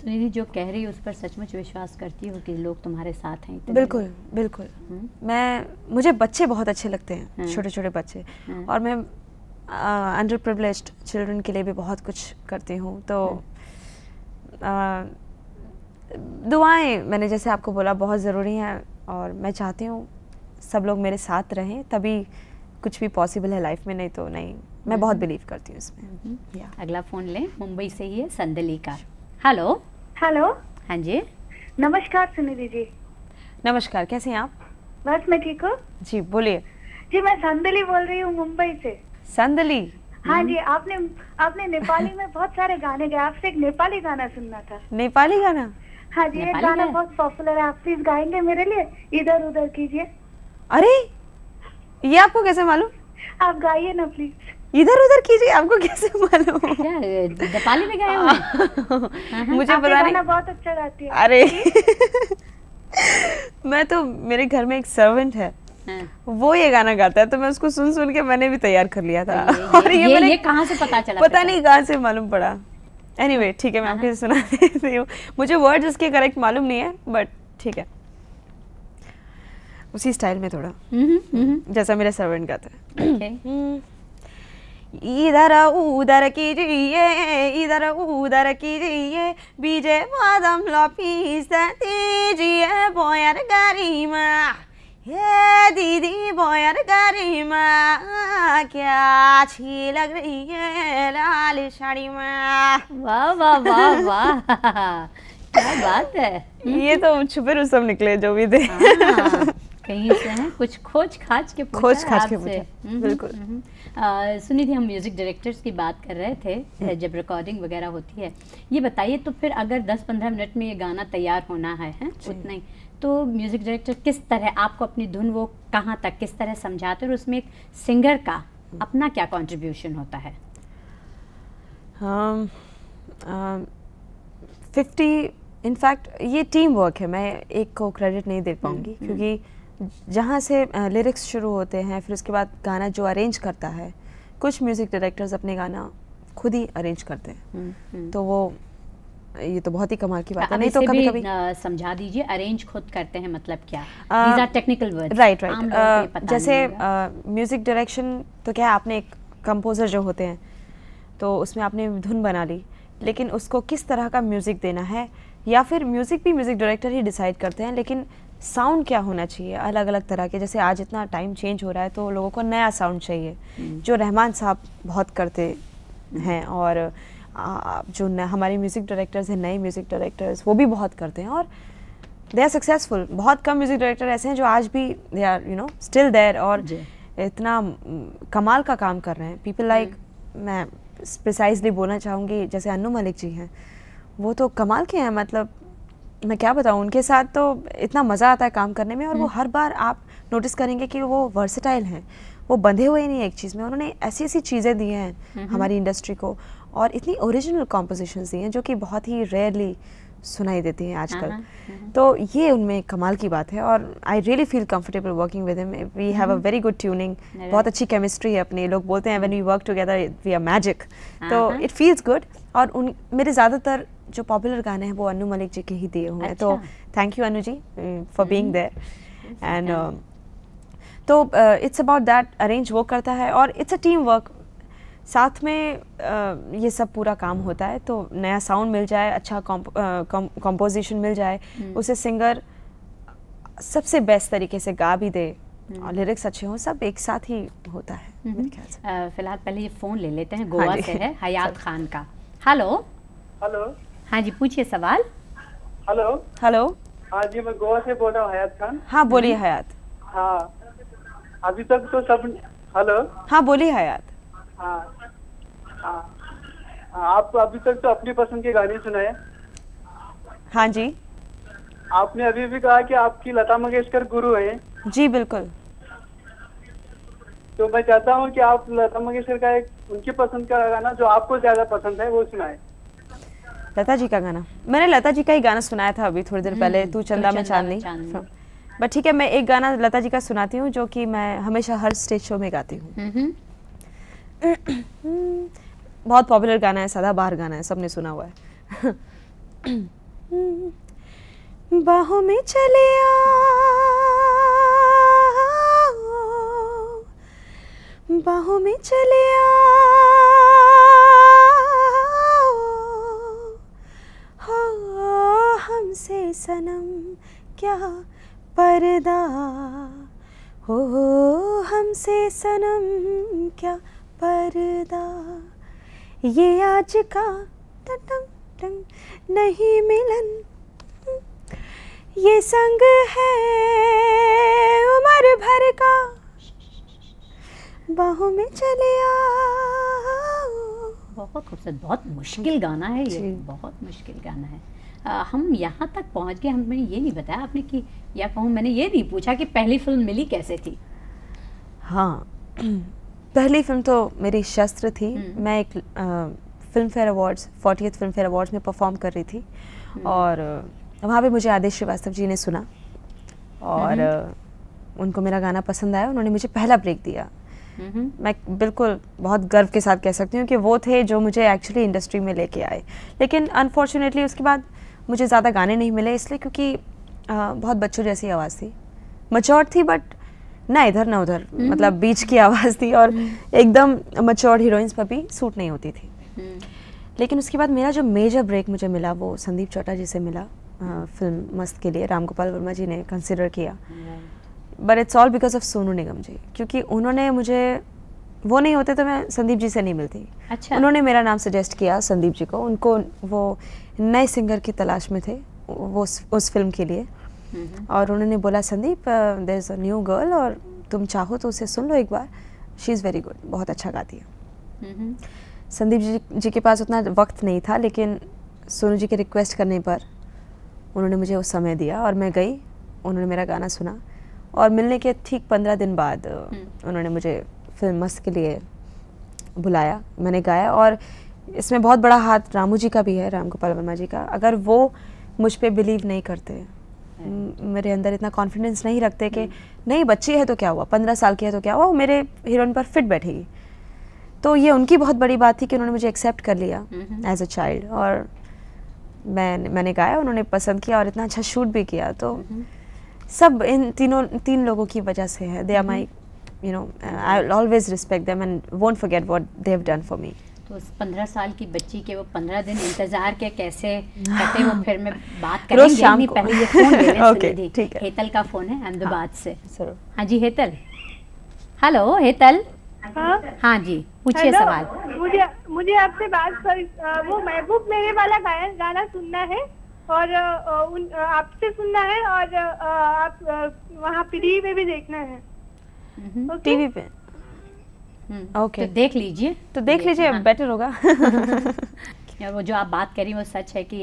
सुनिधि जो कह रही है उस पर सचमुच विश्वास करती हो कि लोग तुम्हारे साथ हैं बिल्कुल बिल्कुल हम्म? मैं मुझे बच्चे बहुत अच्छे लगते हैं हाँ। छोटे छोटे बच्चे हाँ। और मैं अंडर प्रिवलेज चिल्ड्रन के लिए भी बहुत कुछ करती हूँ तो हाँ। दुआएं मैंने जैसे आपको बोला बहुत ज़रूरी हैं और मैं चाहती हूँ सब लोग मेरे साथ रहें तभी कुछ भी पॉसिबल है लाइफ में नहीं तो नहीं मैं बहुत बिलीव हम्म। करती हूँ इसमें हम्म। अगला फ़ोन लें मुंबई से ही है संदली का हेलो हेलो हाँ जी नमस्कार सुनिधि जी नमस्कार कैसे हैं आप बस मैं ठीक हूँ जी बोलिए जी मैं संदली बोल रही हूँ मुंबई से संदली हाँ जी हम्म। आपने आपने नेपाली में बहुत सारे गाने गाए आपसे एक नेपाली गाना सुनना था नेपाली गाना हाँ जी ये गाना बहुत पॉपुलर है आप प्लीज गाएंगे मेरे लिए इधर उधर कीजिए अरे ये आपको कैसे मालूम आप गाइए ना प्लीज इधर उधर कीजिए आपको कैसे मालूम नेपाली में गए हाँ, हाँ, हाँ। मुझे बहुत अच्छा गाती है अरे (laughs) मैं तो मेरे घर में एक सर्वेंट है वो ये गाना गाता है तो मैं उसको सुन सुन के मैंने भी तैयार कर लिया था (laughs) और ये, ये, ये कहाँ से पता चला पता नहीं कहाँ से मालूम पड़ा एनीवे anyway, ठीक है मैं आपके सुना (laughs) देती हूँ मुझे वर्ड इसके करेक्ट मालूम नहीं है बट ठीक है उसी स्टाइल में थोड़ा हम्म, हम्म। जैसा मेरा सर्वेंट गाता है हम्म। इधर उधर कीजिए इधर उधर कीजिए बीजे बादम लपीस दीजिए बोयर गरिमा ये दीदी बोयर गरिमा क्या अच्छी लग रही है लाल साड़ी में वाह वाह वाह वाह क्या बात है ये तो छुपे रुसम निकले जो भी थे हाँ। कहीं से हैं कुछ खोज खाज के खोज खाज के हम्म, हम्म, बिल्कुल हम्म। सुनी थी हम म्यूज़िक डायरेक्टर्स की बात कर रहे थे जब रिकॉर्डिंग वगैरह होती है ये बताइए तो फिर अगर 10-15 मिनट में ये गाना तैयार होना है, है? उतना ही तो म्यूज़िक डायरेक्टर किस तरह आपको अपनी धुन वो कहाँ तक किस तरह समझाते और उसमें एक सिंगर का अपना क्या कॉन्ट्रीब्यूशन होता है फिफ्टी इनफैक्ट ये टीम वर्क है मैं एक को क्रेडिट नहीं दे पाऊंगी क्योंकि जहाँ से लिरिक्स शुरू होते हैं फिर उसके बाद गाना जो अरेंज करता है कुछ म्यूज़िक डायरेक्टर्स अपने गाना खुद ही अरेंज करते हैं हम्म, हम्म। तो वो ये तो बहुत ही कमाल की बात है नहीं तो कभी कभी समझा दीजिए अरेंज खुद करते हैं मतलब क्या टेक्निकल वर्ड राइट राइट जैसे म्यूज़िक डायरेक्शन तो क्या आपने एक कंपोज़र जो होते हैं तो उसमें आपने धुन बना ली लेकिन उसको किस तरह का म्यूज़िक देना है या फिर म्यूज़िक भी म्यूज़िक डायरेक्टर ही डिसाइड करते हैं लेकिन साउंड क्या होना चाहिए अलग अलग तरह के जैसे आज इतना टाइम चेंज हो रहा है तो लोगों को नया साउंड चाहिए हम्म। जो रहमान साहब बहुत करते हैं और जो हमारे म्यूज़िक डायरेक्टर्स हैं नए म्यूज़िक डायरेक्टर्स वो भी बहुत करते हैं और दे आर सक्सेसफुल बहुत कम म्यूज़िक डायरेक्टर ऐसे हैं जो आज भी they are you know still there और इतना कमाल का काम कर रहे हैं पीपल लाइक हम्म। मैं प्रिसाइजली बोलना चाहूँगी जैसे अनु मलिक जी हैं वो तो कमाल के हैं मतलब मैं क्या बताऊँ उनके साथ तो इतना मज़ा आता है काम करने में और वो हम्म। हर बार आप नोटिस करेंगे कि वो वर्सेटाइल हैं वो बंधे हुए नहीं एक चीज़ में उन्होंने ऐसी ऐसी चीज़ें दी हैं हम्म। हमारी इंडस्ट्री को और इतनी ओरिजिनल कॉम्पोजिशन दी हैं जो कि बहुत ही रेयरली सुनाई देती हैं हाँ, आजकल हाँ, हाँ। तो ये उनमें कमाल की बात है और I really feel comfortable working with him we have a very good tuning बहुत अच्छी केमिस्ट्री है अपनी लोग बोलते हैं when we work together we are magic तो इट फील्स गुड और उन मेरे ज़्यादातर जो पॉपुलर गाने हैं वो अनु मलिक जी के ही दिए हुए हैं तो thank you Anu ji for being there and तो इट्स अबाउट दैट अरेंज वो करता है और इट्स अ टीम वर्क साथ में uh, ये सब पूरा काम होता है तो नया साउंड मिल जाए अच्छा कॉम्पोजिशन uh, मिल जाए hmm. उसे सिंगर सबसे बेस्ट तरीके से गा भी दे हम्म। और लिरिक्स अच्छे हों सब एक साथ ही होता है हम्म। फिलहाल पहले ये फोन ले लेते हैं हाँ गोवा से है (laughs) हयात खान का हेलो हेलो हाँ जी पूछिए सवाल हेलो हेलो हाँ जी मैं गोवा से बोल रहा हूँ हयात खान हाँ बोलिए हयात हाँ अभी तक तो सब हेलो हाँ बोलिए हयात हाँ हाँ, हाँ आप अभी तक तो अपनी पसंद के गाने सुनाए हाँ जी आपने अभी भी कहा कि आपकी लता मंगेशकर गुरु हैं जी बिल्कुल तो मैं चाहता हूँ कि आप लता मंगेशकर का एक उनकी पसंद का गाना जो आपको ज्यादा पसंद है वो सुनाए लता जी का गाना मैंने लता जी का ही गाना सुनाया था अभी थोड़ी देर हम्म, पहले तू चंदा में चांदनी बट हाँ। ठीक है मैं एक गाना लता जी का सुनाती हूँ जो कि मैं हमेशा हर स्टेज शो में गाती हूँ हम्म, हम्म। (clears throat) बहुत पॉपुलर गाना है सदा बाहर गाना है सबने सुना हुआ है (clears throat) बाहों में चले आओ बाहों में चले आओ सनम क्या पर्दा हो हमसे सनम क्या पर्दा ये आज का टटम टंग नहीं मिलन ये संग है उम्र भर का बाहों में चले आओ बहुत खूबसूरत बहुत मुश्किल गाना है ये बहुत मुश्किल गाना है हम यहाँ तक पहुँच गए हमने ये नहीं बताया आपने कि या कहूँ मैंने ये नहीं पूछा कि पहली फिल्म मिली कैसे थी हाँ पहली फिल्म तो मेरी शस्त्र थी हम्म। मैं एक Filmfare awards forty Filmfare awards में परफॉर्म कर रही थी हम्म। और वहाँ पे मुझे आदेश श्रीवास्तव जी ने सुना और हम्म। उनको मेरा गाना पसंद आया उन्होंने मुझे पहला ब्रेक दिया मैं बिल्कुल बहुत गर्व के साथ कह सकती हूँ कि वो थे जो मुझे एक्चुअली इंडस्ट्री में लेके आए लेकिन अनफॉर्चुनेटली उसके बाद मुझे ज़्यादा गाने नहीं मिले इसलिए क्योंकि बहुत बच्चों जैसी आवाज़ थी मच्योर थी बट ना इधर ना उधर हम्म। मतलब बीच की आवाज़ थी और हम्म। एकदम मच्योर हीरोइंस पर भी सूट नहीं होती थी हम्म। लेकिन उसके बाद मेरा जो मेजर ब्रेक मुझे मिला वो संदीप चौटा जी से मिला आ, फिल्म मस्त के लिए राम गोपाल वर्मा जी ने कंसिडर किया but it's all because of Sonu Nigam ji क्योंकि उन्होंने मुझे वो नहीं होते तो मैं संदीप जी से नहीं मिलती अच्छा उन्होंने मेरा नाम सजेस्ट किया संदीप जी को उनको वो नए सिंगर की तलाश में थे वो उस, उस फिल्म के लिए और उन्होंने बोला Sandeep there is a new girl और तुम चाहो तो उसे सुन लो एक बार शी इज़ वेरी गुड बहुत अच्छा गाती है संदीप जी जी के पास उतना वक्त नहीं था लेकिन सोनू जी के रिक्वेस्ट करने पर उन्होंने मुझे वो समय दिया और मैं गई उन्होंने मेरा गाना सुना और मिलने के ठीक पंद्रह दिन बाद हम्म। उन्होंने मुझे फिल्म मस्त के लिए बुलाया मैंने गाया और इसमें बहुत बड़ा हाथ रामू जी का भी है राम गोपाल वर्मा जी का अगर वो मुझ पर बिलीव नहीं करते हम्म। मेरे अंदर इतना कॉन्फिडेंस नहीं रखते कि हम्म। नहीं बच्ची है तो क्या हुआ पंद्रह साल की है तो क्या हुआ वो मेरे हीरोइन पर फिट बैठेगी तो ये उनकी बहुत बड़ी बात थी कि उन्होंने मुझे एक्सेप्ट कर लिया एज अ चाइल्ड और मैं मैंने गाया उन्होंने पसंद किया और इतना अच्छा शूट भी किया तो हम्म। सब इन तीनों तीन लोगों की वजह से है they are my you know I always respect them and won't forget what they have done for me तो उस पंद्रह साल की बच्ची के वो पंद्रह दिन इंतजार के कैसे (laughs) करते वो फिर मैं बात करेंगे शाम नहीं पहले ये फोन ले (laughs) okay, ठीक है हेतल का फोन है अहमदाबाद हाँ, से हाँ जी हेतल हेलो हेतल हाँ, हाँ जी पूछिए सवाल मुझे मुझे आपसे बात कर वो महबूब मेरे वाला गायन गाना सुनना है और उन आपसे सुनना है और आप वहाँ पीढ़ी में भी देखना है टीवी हम्म। पे ओके हम्म। तो देख लीजिए तो देख लीजिए हाँ। बेटर होगा (laughs) यार वो जो आप बात करी वो सच है कि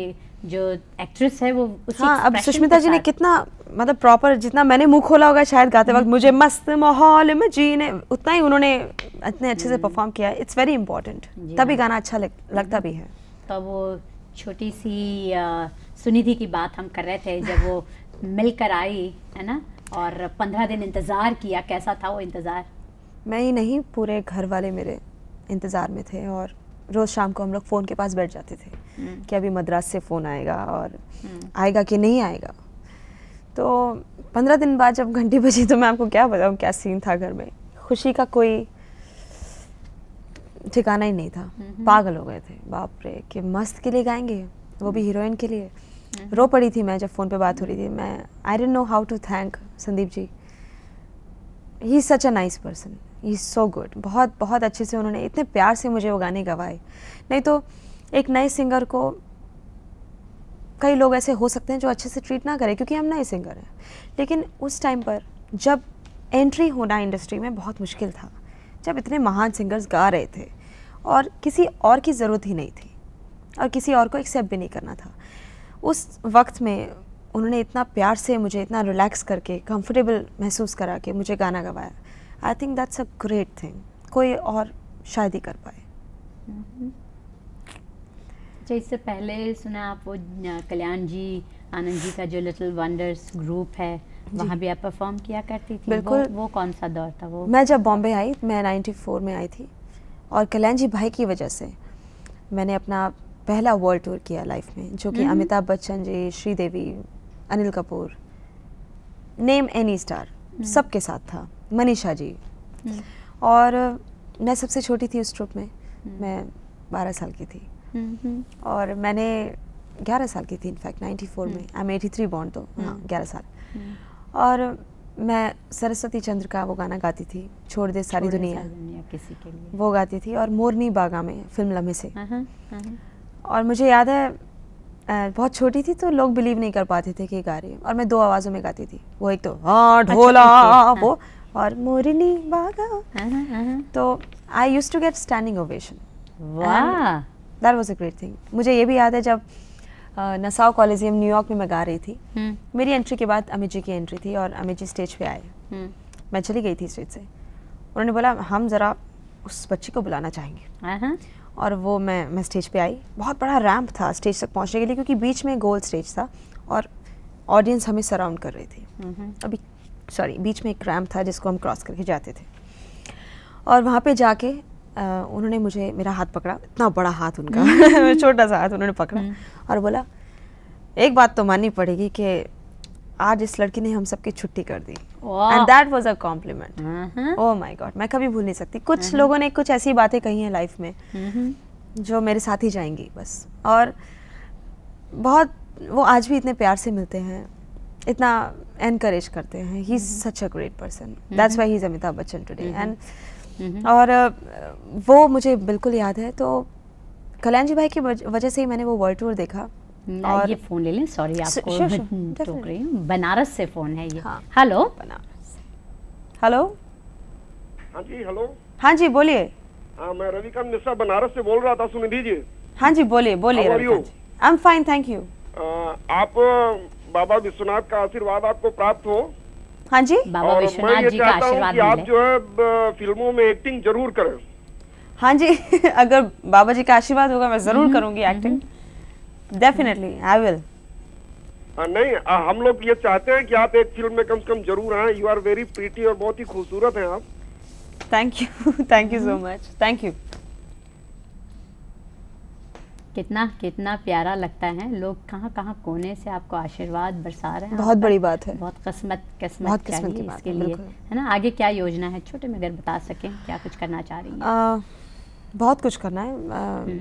जो एक्ट्रेस है वो उसी हाँ अब सुष्मिता जी ने कितना मतलब प्रॉपर जितना मैंने मुंह खोला होगा शायद गाते वक्त मुझे हम्म। मस्त माहौल में जीने उतना ही उन्होंने इतने अच्छे से परफॉर्म हम्म। किया इट्स वेरी इंपॉर्टेंट तभी गाना अच्छा लगता भी है तो वो छोटी सी सुनिधि की बात हम कर रहे थे जब वो (laughs) मिलकर आई है ना और पंद्रह दिन इंतज़ार किया कैसा था वो इंतज़ार मैं ही नहीं पूरे घर वाले मेरे इंतज़ार में थे और रोज़ शाम को हम लोग फ़ोन के पास बैठ जाते थे hmm. कि अभी मद्रास से फ़ोन आएगा और hmm. आएगा कि नहीं आएगा तो पंद्रह दिन बाद जब घंटी बजी तो मैं आपको क्या बताऊँ क्या सीन था घर में खुशी का कोई ठिकाना ही नहीं था hmm. पागल हो गए थे बाप रे कि मस्त के लिए गाएंगे वो भी हीरोइन के लिए रो पड़ी थी मैं जब फ़ोन पे बात हो रही थी मैं I don't know how to thank Sandeep ji he such a nice person is so good बहुत बहुत अच्छे से उन्होंने इतने प्यार से मुझे वो गाने गवाए नहीं तो एक नए सिंगर को कई लोग ऐसे हो सकते हैं जो अच्छे से ट्रीट ना करें क्योंकि हम नए सिंगर हैं लेकिन उस टाइम पर जब एंट्री होना इंडस्ट्री में बहुत मुश्किल था जब इतने महान सिंगर्स गा रहे थे और किसी और की ज़रूरत ही नहीं थी और किसी और को एक्सेप्ट भी नहीं करना था उस वक्त में उन्होंने इतना प्यार से मुझे इतना रिलैक्स करके कंफर्टेबल महसूस करा के मुझे गाना गवाया I think that's a great thing कोई और शायद ही कर पाए mm-hmm. अच्छा इससे पहले सुना आप वो कल्याण जी आनंद जी का जो लिटिल वंडर्स ग्रुप है वहाँ भी आप परफॉर्म किया करती थी बिल्कुल वो, वो कौन सा दौर था वो मैं जब बॉम्बे आई मैं 94 में आई थी और कल्याण जी भाई की वजह से मैंने अपना पहला वर्ल्ड टूर किया लाइफ में जो कि mm-hmm. Amitabh Bachchan ji Sridevi Anil Kapoor name any star सबके साथ था मनीषा जी हम्म। और मैं सबसे छोटी थी उस ट्रुप में हम्म। मैं बारह साल की थी हम्म, और मैंने ग्यारह साल की थी इनफैक्ट नाइन्टी फोर में आई एम एटी थ्री बॉन्ड तो हाँ ग्यारह साल और मैं सरस्वती चंद्र का वो गाना गाती थी छोड़ दे सारी दुनिया, दुनिया किसी के लिए वो गाती थी और मोरनी बागा में फिल्म लम्हे से आहा, आहा। हाँ, हाँ। और मुझे याद है बहुत छोटी थी तो लोग बिलीव नहीं कर पाते थे कि गा रही और मैं दो आवाज़ों में गाती थी वो एक तो हाँ ढोला अच्छा, वो हाँ। और मोरिनी बागा हाँ, हाँ, हाँ। तो I used to get standing ovation that was a great thing मुझे ये भी याद है जब नसाओ कॉलेजियम न्यूयॉर्क में मैं गा रही थी hmm. मेरी एंट्री के बाद अमित जी की एंट्री थी और अमित जी स्टेज पे आए hmm. मैं चली गई थी स्टेज से उन्होंने बोला हम ज़रा उस बच्ची को बुलाना चाहेंगे uh -huh. और वो मैं मैं स्टेज पे आई बहुत बड़ा रैम्प था स्टेज तक पहुंचने के लिए क्योंकि बीच में गोल स्टेज था और ऑडियंस हमें सराउंड कर रही थी हम्म, अभी सॉरी बीच में एक रैम्प था जिसको हम क्रॉस करके जाते थे और वहाँ पे जाके आ, उन्होंने मुझे मेरा हाथ पकड़ा इतना बड़ा हाथ उनका (laughs) (laughs) छोटा सा हाथ उन्होंने पकड़ा हम्म। और बोला एक बात तो माननी पड़ेगी कि आज इस लड़की ने हम सबकी छुट्टी कर दी and that was a compliment oh my God मैं कभी भूल नहीं सकती कुछ लोगों ने कुछ ऐसी बातें कही हैं लाइफ में जो मेरे साथ ही जाएंगी बस और बहुत वो आज भी इतने प्यार से मिलते हैं इतना एनकरेज करते हैं he is such a great person that's why he is Amitabh Bachchan today and और uh, वो मुझे बिल्कुल याद है तो कल्याण जी भाई की वजह से ही मैंने वो वर्ल्ड टूर देखा mm, और ये फ़ोन ले लें सॉरी आपको टोक रही हूँ बनारस से फ़ोन है ये हेलो हाँ। हेलो हाँ जी हेलो हाँ जी बोलिए हाँ मैं रविकांत मिश्रा बनारस से बोल रहा था सुन लीजिए हाँ जी बोलिए बोलिए I am fine thank you आप बाबा विश्वनाथ का आशीर्वाद आपको प्राप्त हो हाँ जी बाबा विश्वनाथ जी का आशीर्वाद आप जो है फिल्मों में एक्टिंग जरूर करें हाँ जी (laughs) अगर बाबा जी का आशीर्वाद होगा मैं जरूर करूंगी एक्टिंग डेफिनेटली आई विल नहीं आ, हम लोग ये चाहते हैं कि आप एक फिल्म में कम से कम जरूर आए यू आर वेरी प्रीटी और बहुत ही खूबसूरत हैं आप thank you thank you so much thank you कितना कितना प्यारा लगता है लोग कहाँ कहाँ कोने से आपको आशीर्वाद बरसा रहे हैं बहुत बड़ी बात है बहुत किस्मत किस्मत बहुत किस्मत की इसके लिए है ना आगे क्या योजना है छोटे में अगर बता सकें क्या कुछ करना चाह रही हैं बहुत कुछ करना है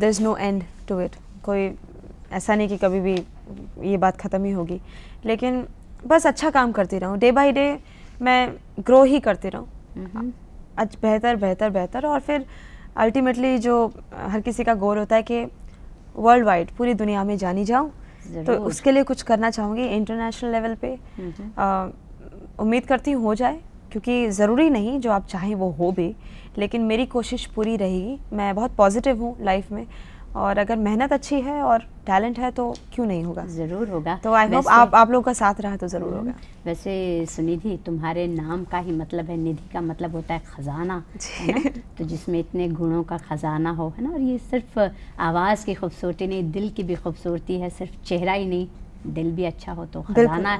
there is no end to it कोई ऐसा नहीं कि कभी भी ये बात ख़त्म ही होगी लेकिन बस अच्छा काम करती रहूँ डे बाई डे मैं ग्रो ही करती रहूँ हम्म। आज बेहतर बेहतर बेहतर और फिर अल्टीमेटली जो हर किसी का गोल होता है कि वर्ल्ड वाइड पूरी दुनिया में जानी जाऊँ तो उसके लिए कुछ करना चाहूँगी इंटरनेशनल लेवल पे उम्मीद करती हूँ हो जाए क्योंकि ज़रूरी नहीं जो आप चाहें वो हो भी लेकिन मेरी कोशिश पूरी रहेगी मैं बहुत पॉजिटिव हूँ लाइफ में और अगर मेहनत अच्छी है और टैलेंट है तो क्यों नहीं होगा ज़रूर होगा तो आई होप आप आप लोगों का साथ रहा तो ज़रूर हम्म। होगा वैसे सुनिधि तुम्हारे नाम का ही मतलब है निधि का मतलब होता है ख़जाना है तो जिसमें इतने गुणों का ख़जाना हो है ना और ये सिर्फ आवाज़ की खूबसूरती नहीं दिल की भी खूबसूरती है सिर्फ चेहरा ही नहीं दिल भी अच्छा हो तो खजाना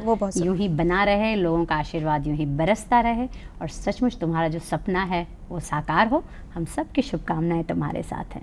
यूं ही बना रहे लोगों का आशीर्वाद यूं ही बरसता रहे और सचमुच तुम्हारा जो सपना है वो साकार हो हम सब की शुभकामनाएं तुम्हारे साथ हैं